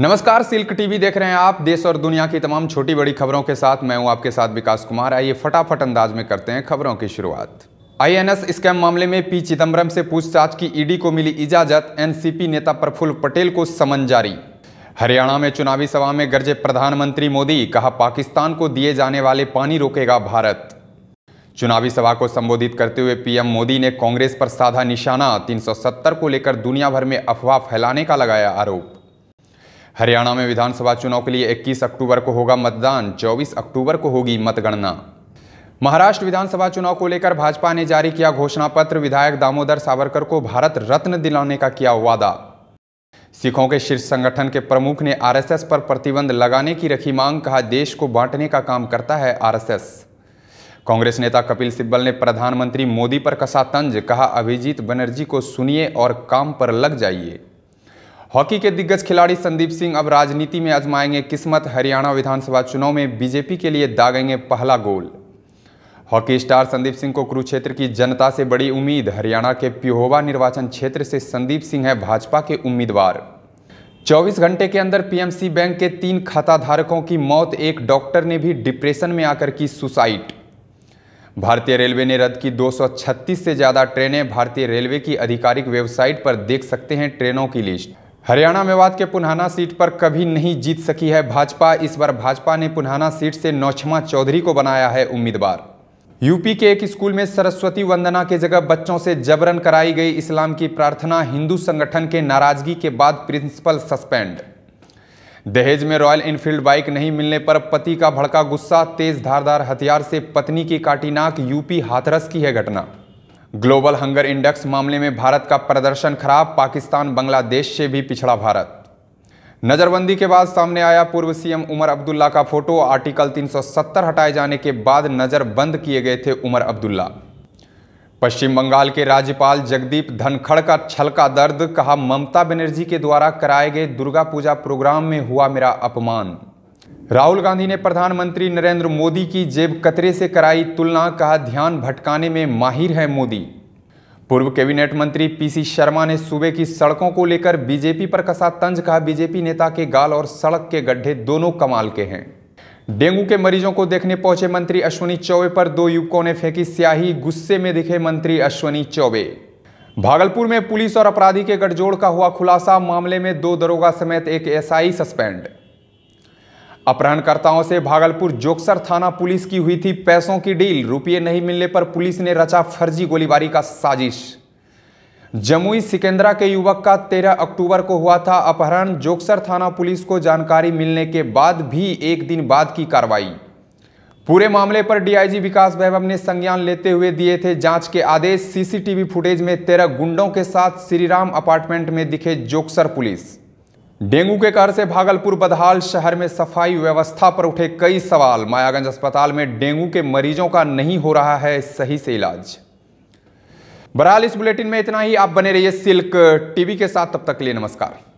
नमस्कार silk TV देख रहे हैं आप देश और दुनिया की तमाम छोटी बड़ी खबरों के साथ मैं हूं आपके साथ विकास कुमार आइए फटाफट अंदाज में करते हैं खबरों की शुरुआत आईएनएस स्कैम मामले में पी चिदम्बरम से पूछताछ की ईडी को मिली इजाजत एनसीपी नेता प्रफुल्ल पटेल को समन जारी हरियाणा में चुनावी सभा में गरजे प्रधानमंत्री मोदी कहा पाकिस्तान को दिए जाने वाले पानी रोकेगा भारत चुनावी सभा को संबोधित करते हुए पीएम मोदी ने कांग्रेस पर साधा निशाना 370 को लेकर दुनिया भर में अफवाह फैलाने का लगाया आरोप हरियाणा में विधानसभा चुनाव के लिए 21 अक्टूबर को होगा मतदान 24 अक्टूबर को होगी मतगणना महाराष्ट्र विधानसभा चुनाव को लेकर भाजपा ने जारी किया घोषणा पत्र विधायक दामोदर सावरकर को भारत रत्न दिलाने का किया वादा सिखों के शीर्ष संगठन के प्रमुख ने आरएसएस पर प्रतिबंध लगाने की रखी मांग कहा देश को बांटने का काम करता है आरएसएस कांग्रेस नेता कपिल सिब्बल ने प्रधानमंत्री मोदी पर कसा तंज कहा अभिजीत बनर्जी को सुनिए और काम पर लग जाइए हॉकी के दिग्गज खिलाड़ी संदीप सिंह अब राजनीति में आजमाएंगे किस्मत हरियाणा विधानसभा चुनाव में बीजेपी के लिए दागेंगे पहला goal hockey star Sandeep Singh को कुरुक्षेत्र की जनता से बड़ी उम्मीद हरियाणा के पिहोवा निर्वाचन क्षेत्र से संदीप सिंह है भाजपा के उम्मीदवार 24 घंटे के अंदर पीएमसी बैंक के तीन खाताधारकों की मौत एक डॉक्टर ने भी डिप्रेशन में आकर की सुसाइड भारतीय रेलवे ने रद्द की 236 से ज़्यादा ट्रेनें भारतीय रेलवे की आधिकारिक वेबसाइट पर देख सकते हैं ट्रेनों की लिस्ट हरियाणा मेवात के पुनहाना सीट पर कभी नहीं जीत सकी है भाजपा इस बार भाजपा ने पुनहाना सीट से नौछमा चौधरी को बनाया है उम्मीदवार यूपी के एक स्कूल में सरस्वती वंदना के जगह बच्चों से जबरन कराई गई इस्लाम की प्रार्थना हिंदू संगठन के नाराजगी के बाद प्रिंसिपल सस्पेंड दहेज में रॉयल इनफील्ड बाइक नहीं मिलने पर पति का भड़का गुस्सा तेज धारदार हथियार से पत्नी की काटी नाक यूपी हाथरस की है घटना ग्लोबल हंगर इंडेक्स मामले में भारत का प्रदर्शन खराब पाकिस्तान बांग्लादेश से भी पिछड़ा भारत नज़रबंदी के बाद सामने आया पूर्व सीएम उमर अब्दुल्ला का फोटो आर्टिकल 370 हटाए जाने के बाद नज़रबंद किए गए थे उमर अब्दुल्ला पश्चिम बंगाल के राज्यपाल जगदीप धनखड़ का छलका दर्द कहा ममता बनर्जी के द्वारा कराए गए दुर्गा पूजा प्रोग्राम में हुआ मेरा अपमान राहुल गांधी ने प्रधानमंत्री नरेंद्र मोदी की जेब कतरे से कराई तुलना कहा ध्यान भटकाने में माहिर है मोदी पूर्व कैबिनेट मंत्री पीसी शर्मा ने सूबे की सड़कों को लेकर बीजेपी पर कसा तंज कहा बीजेपी नेता के गाल और सड़क के गड्ढे दोनों कमाल के हैं डेंगू के मरीजों को देखने पहुंचे मंत्री अश्वनी चौबे पर दो युवकों ने फेंकी स्याही गुस्से में दिखे मंत्री अश्वनी चौबे भागलपुर में पुलिस और अपराधी के गठजोड़ का हुआ खुलासा मामले में दो दरोगा समेत एक एसआई सस्पेंड अपहरणकर्ताओं से भागलपुर जोक्सर थाना पुलिस की हुई थी पैसों की डील रुपये नहीं मिलने पर पुलिस ने रचा फर्जी गोलीबारी का साजिश जमुई सिकंदरा के युवक का 13 अक्टूबर को हुआ था अपहरण जोक्सर थाना पुलिस को जानकारी मिलने के बाद भी एक दिन बाद की कार्रवाई पूरे मामले पर डीआईजी विकास वैभव ने संज्ञान लेते हुए दिए थे जांच के आदेश सीसीटीवी फुटेज में तेरह गुंडों के साथ श्रीराम अपार्टमेंट में दिखे जोक्सर पुलिस डेंगू के कहर से भागलपुर बदहाल शहर में सफाई व्यवस्था पर उठे कई सवाल मायागंज अस्पताल में डेंगू के मरीजों का नहीं हो रहा है सही से इलाज बहरहाल इस बुलेटिन में इतना ही आप बने रहिए सिल्क टीवी के साथ तब तक के लिए नमस्कार